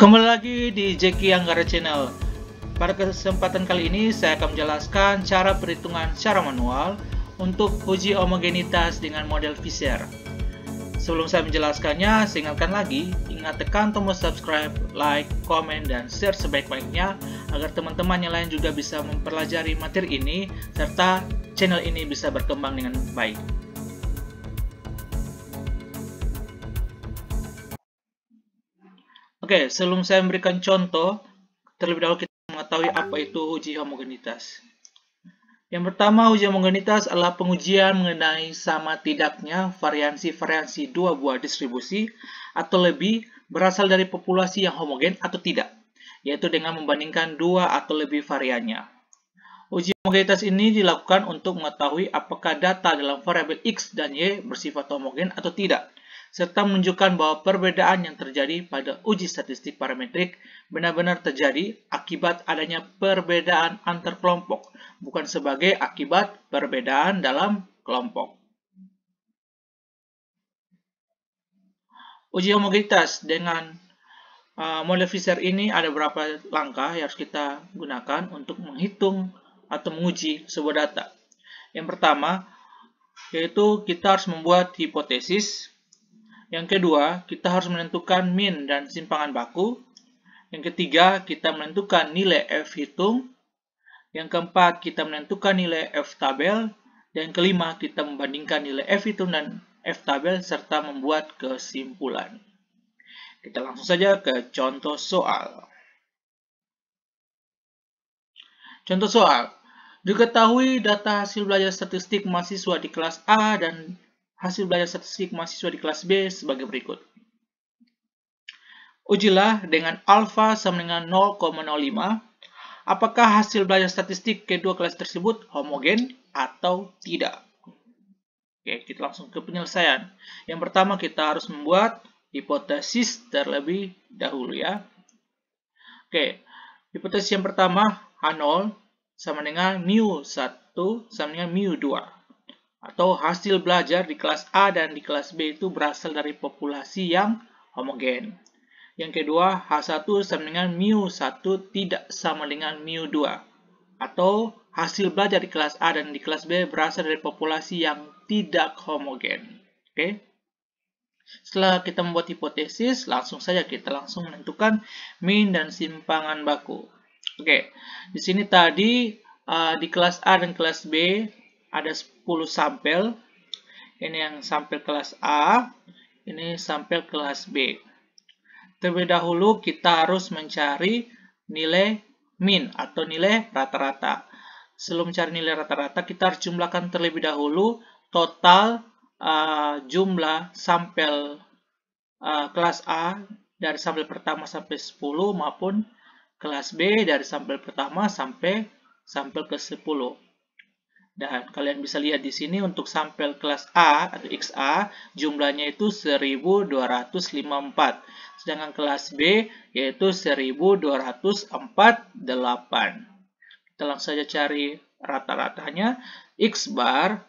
Kembali lagi di Jeki Anggara Channel. Pada kesempatan kali ini saya akan menjelaskan cara perhitungan secara manual untuk uji homogenitas dengan model Fisher. Sebelum saya menjelaskannya, saya ingatkan lagi, ingat tekan tombol subscribe, like, komen, dan share sebaik-baiknya agar teman-teman yang lain juga bisa mempelajari materi ini serta channel ini bisa berkembang dengan baik. Oke, sebelum saya memberikan contoh, terlebih dahulu kita mengetahui apa itu uji homogenitas. Yang pertama, uji homogenitas adalah pengujian mengenai sama tidaknya variansi-variansi dua buah distribusi atau lebih berasal dari populasi yang homogen atau tidak, yaitu dengan membandingkan dua atau lebih variannya. Uji homogenitas ini dilakukan untuk mengetahui apakah data dalam variabel X dan Y bersifat homogen atau tidak, serta menunjukkan bahwa perbedaan yang terjadi pada uji statistik parametrik benar-benar terjadi akibat adanya perbedaan antar kelompok, bukan sebagai akibat perbedaan dalam kelompok. Uji homogenitas dengan uh, model Fisher ini ada beberapa langkah yang harus kita gunakan untuk menghitung atau menguji sebuah data. Yang pertama, yaitu kita harus membuat hipotesis yang kedua, kita harus menentukan min dan simpangan baku. Yang ketiga, kita menentukan nilai F hitung. Yang keempat, kita menentukan nilai F tabel. Dan kelima, kita membandingkan nilai F hitung dan F tabel serta membuat kesimpulan. Kita langsung saja ke contoh soal. Contoh soal. Diketahui data hasil belajar statistik mahasiswa di kelas A dan hasil belajar statistik mahasiswa di kelas B sebagai berikut. Ujilah dengan alfa sama dengan 0,05 apakah hasil belajar statistik kedua kelas tersebut homogen atau tidak. Oke, kita langsung ke penyelesaian. Yang pertama kita harus membuat hipotesis terlebih dahulu ya. Oke, hipotesis yang pertama H0 sama dengan mu1 sama dengan mu2 atau hasil belajar di kelas A dan di kelas B itu berasal dari populasi yang homogen. Yang kedua, H1 sama dengan mu1 tidak sama dengan mu2. Atau hasil belajar di kelas A dan di kelas B berasal dari populasi yang tidak homogen. Oke. Setelah kita membuat hipotesis, langsung saja kita langsung menentukan mean dan simpangan baku. Oke, di sini tadi uh, di kelas A dan kelas B ada 10 sampel. Ini yang sampel kelas A, ini sampel kelas B. Terlebih dahulu kita harus mencari nilai min atau nilai rata-rata. Sebelum mencari nilai rata-rata, kita harus jumlahkan terlebih dahulu total uh, jumlah sampel uh, kelas A dari sampel pertama sampai 10 maupun kelas B dari sampel pertama sampai sampel ke 10. Dan kalian bisa lihat di sini untuk sampel kelas A atau XA jumlahnya itu 1254. Sedangkan kelas B yaitu 1248. Kita langsung saja cari rata-ratanya. X bar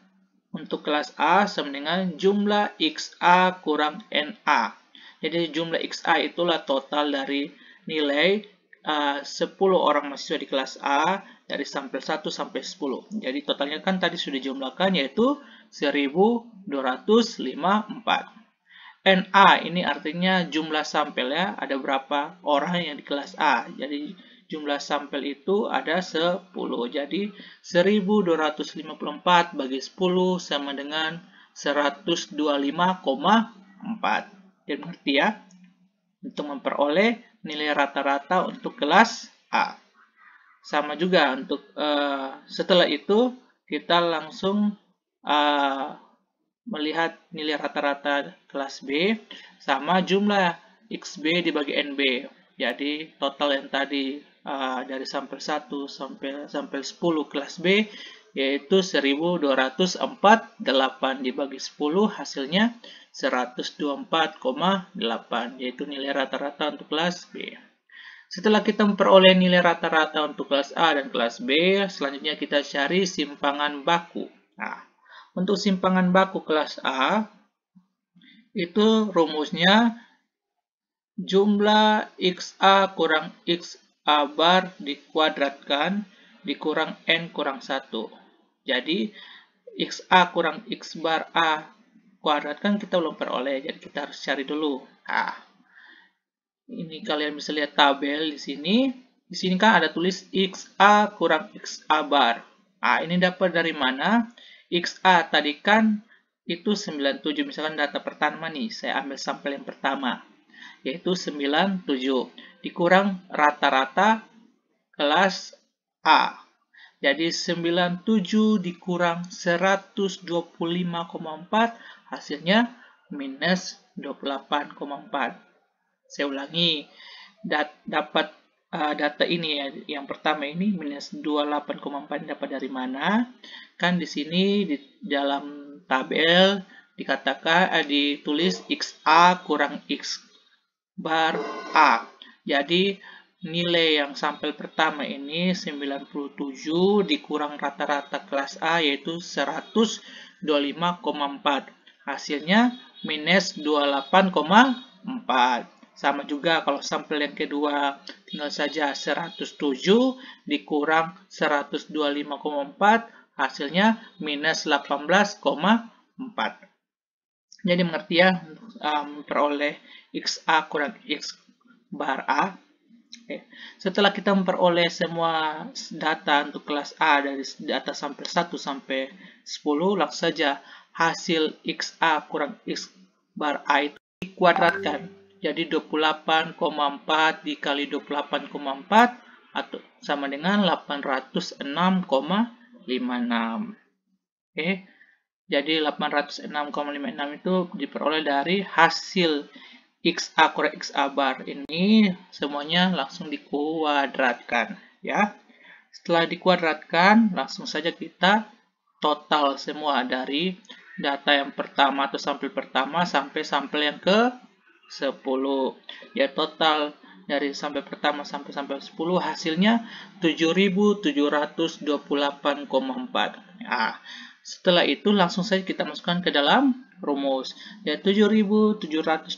untuk kelas A sama dengan jumlah XA kurang NA. Jadi jumlah XA itulah total dari nilai eh, uh, 10 orang mahasiswa di kelas A dari sampel 1 sampai 10. Jadi totalnya kan tadi sudah jumlahkan yaitu 1254. NA ini artinya jumlah sampel ya, ada berapa orang yang di kelas A. Jadi jumlah sampel itu ada 10. Jadi 1254 bagi 10 sama dengan 125,4. Jadi mengerti ya, untuk memperoleh nilai rata-rata untuk kelas A sama juga untuk uh, setelah itu kita langsung uh, melihat nilai rata-rata kelas B sama jumlah XB dibagi NB. Jadi total yang tadi uh, dari sampel 1 sampai sampel 10 kelas B yaitu 1248 dibagi 10 hasilnya 124,8 yaitu nilai rata-rata untuk kelas B. Setelah kita memperoleh nilai rata-rata untuk kelas A dan kelas B, selanjutnya kita cari simpangan baku. Nah, untuk simpangan baku kelas A, itu rumusnya jumlah XA kurang XA bar dikuadratkan dikurang N kurang 1. Jadi, XA kurang X bar A kuadratkan kita belum peroleh, jadi kita harus cari dulu. Nah, ini kalian bisa lihat tabel di sini. Di sini kan ada tulis XA kurang XA bar. Nah, ini dapat dari mana? XA tadi kan itu 97. Misalkan data pertama nih, saya ambil sampel yang pertama. Yaitu 97. Dikurang rata-rata kelas A. Jadi 97 dikurang 125,4 hasilnya minus 28,4. Saya ulangi, dat dapat uh, data ini ya. Yang pertama ini minus 28,4 dapat dari mana? Kan di sini di dalam tabel dikatakan uh, ditulis XA kurang X bar A. Jadi nilai yang sampel pertama ini 97 dikurang rata-rata kelas A yaitu 125,4. Hasilnya minus 28,4. Sama juga kalau sampel yang kedua tinggal saja 107 dikurang 125,4 hasilnya minus 18,4. Jadi mengerti ya memperoleh XA kurang X bar A Oke. Setelah kita memperoleh semua data untuk kelas A dari data sampel 1 sampai 10, langsung saja hasil XA kurang X bar A itu dikuadratkan. Jadi 28,4 dikali 28,4 atau sama dengan 806,56. Oke. Jadi 806,56 itu diperoleh dari hasil XA korek XA bar ini semuanya langsung dikuadratkan ya. Setelah dikuadratkan, langsung saja kita total semua dari data yang pertama atau sampel pertama sampai sampel yang ke 10 ya total dari sampai pertama sampai sampai 10 hasilnya 7728,4 nah, setelah itu langsung saja kita masukkan ke dalam rumus ya 7728,4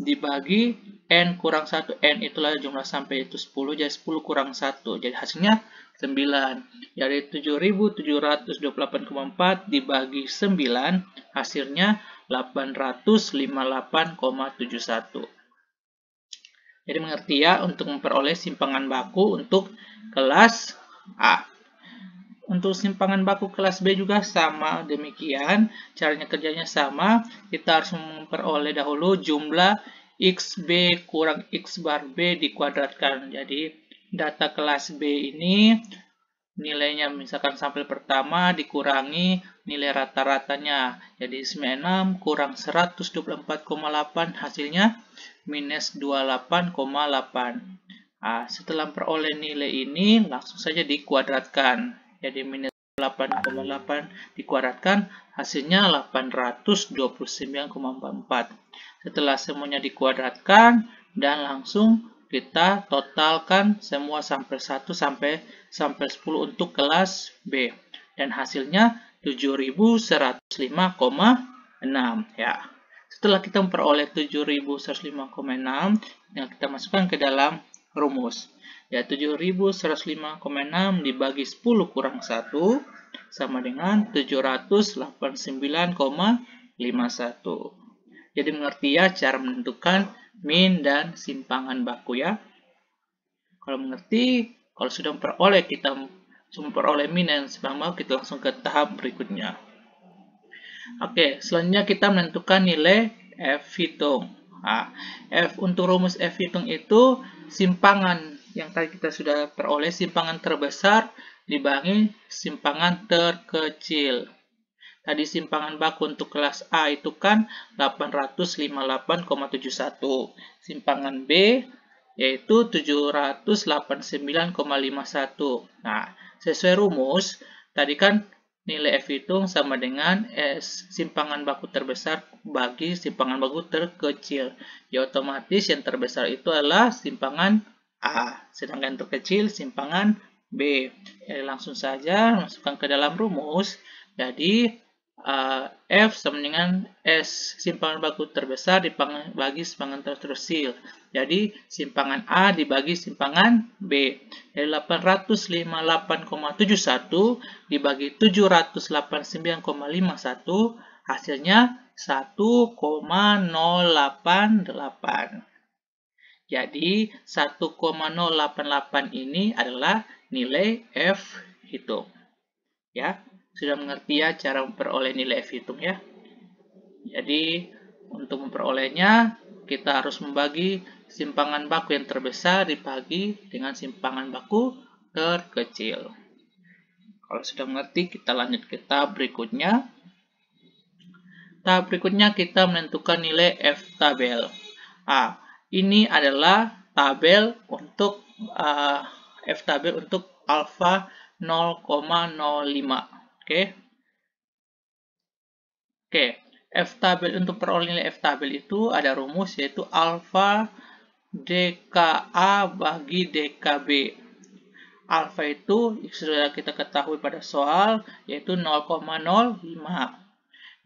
dibagi n kurang 1 n itulah jumlah sampai itu 10 jadi 10 kurang 1 jadi hasilnya 9 jadi 7728,4 dibagi 9 hasilnya 858,71 jadi mengerti ya untuk memperoleh simpangan baku untuk kelas A. Untuk simpangan baku kelas B juga sama demikian, caranya kerjanya sama. Kita harus memperoleh dahulu jumlah XB kurang X bar B dikuadratkan. Jadi data kelas B ini nilainya misalkan sampel pertama dikurangi nilai rata-ratanya. Jadi 96 kurang 124,8 hasilnya minus 28,8. Nah, setelah peroleh nilai ini langsung saja dikuadratkan jadi minus 8,8 dikuadratkan hasilnya 829,44 setelah semuanya dikuadratkan dan langsung kita totalkan semua sampai 1 sampai sampai 10 untuk kelas B dan hasilnya 7105,6 ya setelah kita memperoleh 7105,6 yang kita masukkan ke dalam rumus. Ya, 7105,6 dibagi 10 kurang 1 sama dengan 789,51. Jadi mengerti ya cara menentukan min dan simpangan baku ya. Kalau mengerti, kalau sudah memperoleh kita memperoleh min dan simpangan baku, kita langsung ke tahap berikutnya. Oke, selanjutnya kita menentukan nilai F hitung. A. F untuk rumus F hitung itu simpangan yang tadi kita sudah peroleh simpangan terbesar dibagi simpangan terkecil. Tadi simpangan baku untuk kelas A itu kan 858,71. Simpangan B yaitu 789,51. Nah, sesuai rumus, tadi kan nilai F hitung sama dengan eh, S simpangan baku terbesar bagi simpangan baku terkecil. Ya otomatis yang terbesar itu adalah simpangan A, sedangkan terkecil simpangan B. Ya, langsung saja masukkan ke dalam rumus. Jadi Eh, F sama dengan S. Simpangan baku terbesar dibagi simpangan terusil. Jadi, simpangan A dibagi simpangan B. Jadi, 858,71 dibagi 789,51 hasilnya 1,088. Jadi 1,088 ini adalah nilai F hitung. Ya, sudah mengerti ya cara memperoleh nilai F hitung ya. Jadi untuk memperolehnya kita harus membagi simpangan baku yang terbesar dibagi dengan simpangan baku terkecil. Kalau sudah mengerti, kita lanjut ke tahap berikutnya. Tahap berikutnya kita menentukan nilai F tabel. A. Ini adalah tabel untuk uh, F tabel untuk alfa 0,05. Oke. Oke, F tabel untuk peroleh nilai F tabel itu ada rumus yaitu alfa DKA bagi DKB. Alfa itu sudah kita ketahui pada soal yaitu 0,05.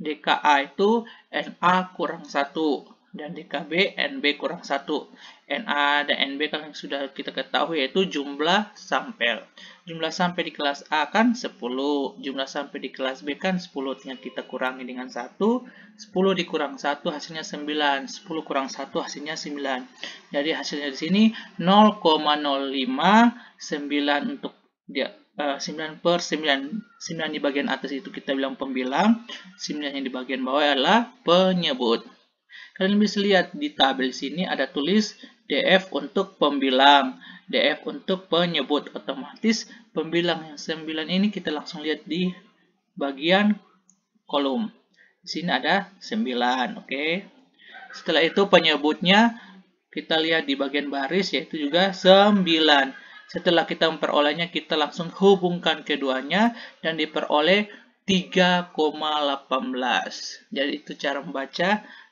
DKA itu NA kurang 1 dan DKB NB kurang 1. NA dan NB kan yang sudah kita ketahui yaitu jumlah sampel. Jumlah sampel di kelas A kan 10, jumlah sampel di kelas B kan 10, yang kita kurangi dengan 1. 10 dikurang 1 hasilnya 9, 10 kurang 1 hasilnya 9. Jadi hasilnya di sini 0,05, 9 untuk dia 9 eh, per 9. 9 di bagian atas itu kita bilang pembilang, 9 yang di bagian bawah adalah penyebut. Kalian bisa lihat di tabel sini ada tulis DF untuk pembilang, DF untuk penyebut. Otomatis pembilang yang 9 ini kita langsung lihat di bagian kolom. Di sini ada 9, oke. Okay. Setelah itu penyebutnya kita lihat di bagian baris yaitu juga 9. Setelah kita memperolehnya, kita langsung hubungkan keduanya dan diperoleh 3,18. Jadi itu cara membaca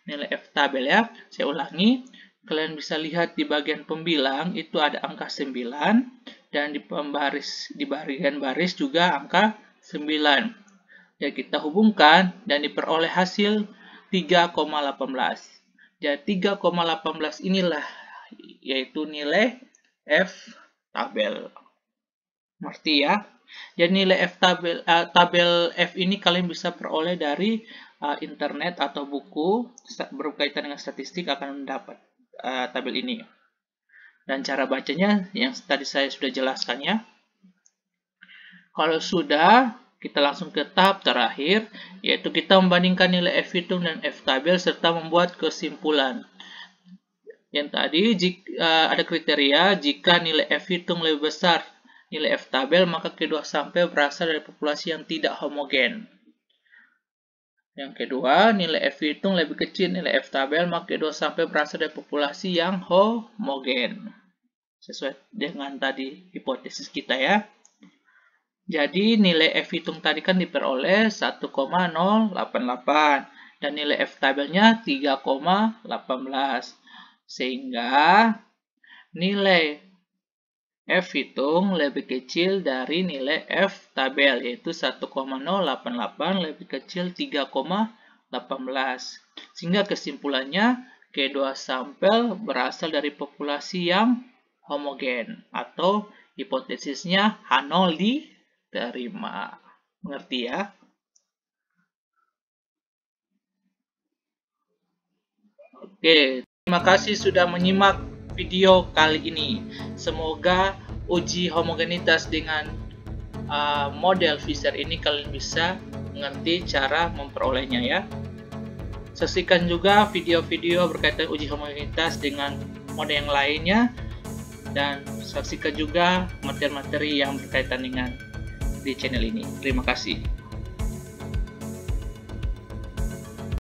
nilai F tabel ya. Saya ulangi, kalian bisa lihat di bagian pembilang itu ada angka 9 dan di pembaris di bagian baris juga angka 9. Ya kita hubungkan dan diperoleh hasil 3,18. Jadi 3,18 inilah yaitu nilai F tabel. Ngerti ya? Jadi nilai F tabel, uh, tabel F ini kalian bisa peroleh dari uh, internet atau buku berkaitan dengan statistik akan mendapat uh, tabel ini. Dan cara bacanya yang tadi saya sudah jelaskan ya. Kalau sudah, kita langsung ke tahap terakhir, yaitu kita membandingkan nilai F hitung dan F tabel serta membuat kesimpulan. Yang tadi jika, uh, ada kriteria jika nilai F hitung lebih besar nilai F tabel, maka kedua sampel berasal dari populasi yang tidak homogen. Yang kedua, nilai F hitung lebih kecil nilai F tabel, maka kedua sampel berasal dari populasi yang homogen. Sesuai dengan tadi hipotesis kita ya. Jadi nilai F hitung tadi kan diperoleh 1,088 dan nilai F tabelnya 3,18. Sehingga nilai F hitung lebih kecil dari nilai F tabel yaitu 1,088 lebih kecil 3,18. Sehingga kesimpulannya kedua sampel berasal dari populasi yang homogen atau hipotesisnya H0 diterima. Mengerti ya? Oke, terima kasih sudah menyimak video kali ini. Semoga uji homogenitas dengan uh, model Fisher ini kalian bisa mengerti cara memperolehnya ya. Saksikan juga video-video berkaitan uji homogenitas dengan model yang lainnya dan saksikan juga materi-materi yang berkaitan dengan di channel ini. Terima kasih.